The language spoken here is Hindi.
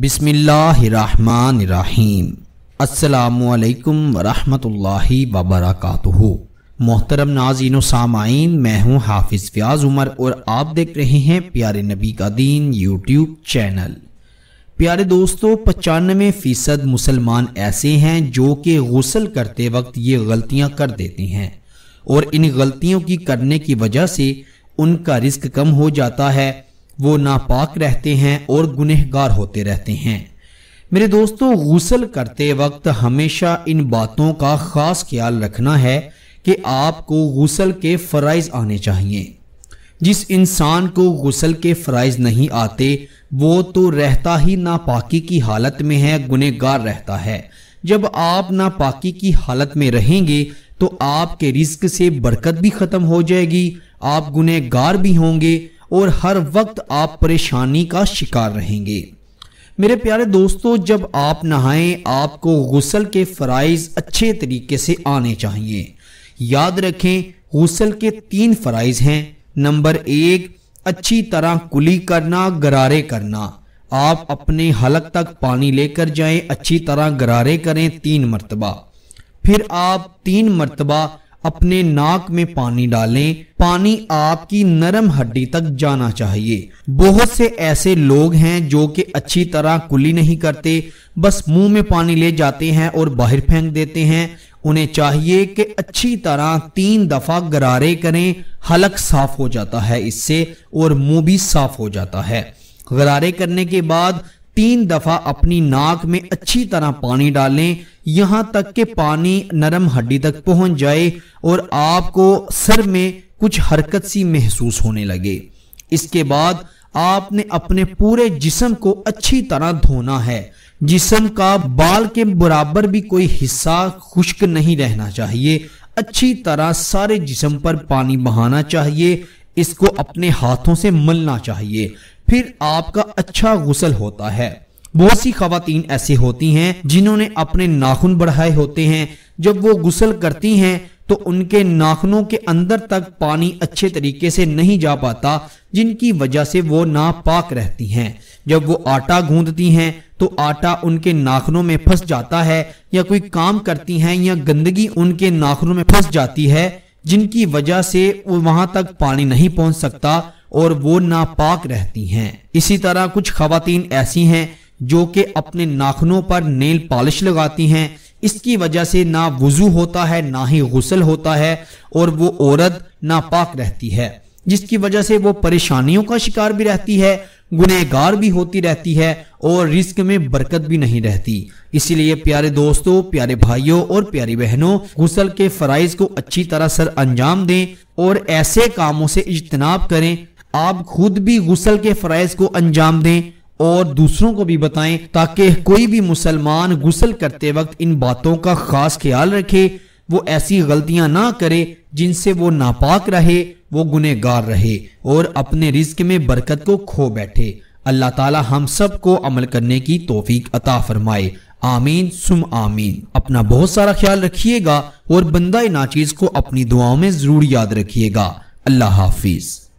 बिसमीम् वरहमतुल्लाहि वबरकातुहु मोहतरम नाजीन सामाइन मैं हूँ हाफिज़ फ़याज़ उमर और आप देख रहे हैं प्यारे नबी का दीन यूट्यूब चैनल प्यारे दोस्तों पचानवे फ़ीसद मुसलमान ऐसे हैं जो कि गसल करते वक्त ये गलतियाँ कर देते हैं और इन गलतियों की करने की वजह से उनका रिस्क कम हो जाता है वो नापाक रहते हैं और गुनहगार होते रहते हैं मेरे दोस्तों गसल करते वक्त हमेशा इन बातों का ख़ास ख्याल रखना है कि आपको गसल के फ़राइज आने चाहिए जिस इंसान को गसल के फ़रज़ नहीं आते वो तो रहता ही नापाकी की हालत में है गुनहगार रहता है जब आप नापाकी की हालत में रहेंगे तो आपके रिस्क से बरकत भी ख़त्म हो जाएगी आप गुनहगार भी होंगे और हर वक्त आप परेशानी का शिकार रहेंगे मेरे प्यारे दोस्तों जब आप नहाएं आपको गुसल के फ़राइज़ अच्छे तरीके से आने चाहिए याद रखें गसल के तीन फ़राइज़ हैं नंबर एक अच्छी तरह कुली करना गरारे करना आप अपने हलक तक पानी लेकर जाएं अच्छी तरह गरारे करें तीन मरतबा फिर आप तीन मरतबा अपने नाक में पानी डालें पानी आपकी नरम हड्डी तक जाना चाहिए बहुत से ऐसे लोग हैं जो कि अच्छी तरह कुली नहीं करते बस मुंह में पानी ले जाते हैं और बाहर फेंक देते हैं उन्हें चाहिए कि अच्छी तरह तीन दफा गरारे करें हलक साफ हो जाता है इससे और मुंह भी साफ हो जाता है गरारे करने के बाद तीन दफा अपनी नाक में अच्छी तरह पानी डालें यहाँ तक कि पानी नरम हड्डी तक पहुंच जाए और आपको सर में कुछ हरकत सी महसूस होने लगे इसके बाद आपने अपने पूरे जिसम को अच्छी तरह धोना है जिसम का बाल के बराबर भी कोई हिस्सा खुश्क नहीं रहना चाहिए अच्छी तरह सारे जिसम पर पानी बहाना चाहिए इसको अपने हाथों से मलना चाहिए फिर आपका अच्छा गुसल होता है बहुत सी खातन ऐसी होती हैं जिन्होंने अपने नाखून बढ़ाए होते हैं जब वो गुसल करती हैं तो उनके नाखूनों के अंदर तक पानी अच्छे तरीके से नहीं जा पाता जिनकी वजह से वो नापाक रहती हैं जब वो आटा गूंदती हैं तो आटा उनके नाखूनों में फंस जाता है या कोई काम करती हैं या गंदगी उनके नाखूनों में फंस जाती है जिनकी वजह से वहां तक पानी नहीं पहुंच सकता और वो नापाक रहती हैं इसी तरह कुछ खातन ऐसी हैं जो कि अपने नाखनों पर नेल पॉलिश लगाती हैं इसकी वजह से ना वजू होता है ना ही गुसल होता है और वो औरत नापाक रहती है जिसकी वजह से वो परेशानियों का शिकार भी रहती है गुनहगार भी होती रहती है और रिस्क में बरकत भी नहीं रहती इसीलिए प्यारे दोस्तों प्यारे भाइयों और प्यारी बहनों गुसल के फराइज को अच्छी तरह सर अंजाम दें और ऐसे कामों से इजतनाब करें आप खुद भी गुसल के फराइज को अंजाम दें और दूसरों को भी बताएं ताकि कोई भी मुसलमान गुसल करते वक्त इन बातों का खास ख्याल रखे वो ऐसी गलतियां ना करे जिनसे वो नापाक रहे वो गुनहगार रहे और अपने रिस्क में बरकत को खो बैठे अल्लाह ताला हम सब को अमल करने की तोफीक अता फरमाए आमीन सुम आमीन अपना बहुत सारा ख्याल रखिएगा और बंदा नाचीज को अपनी दुआओं में जरूर याद रखिएगा अल्लाह हाफिज़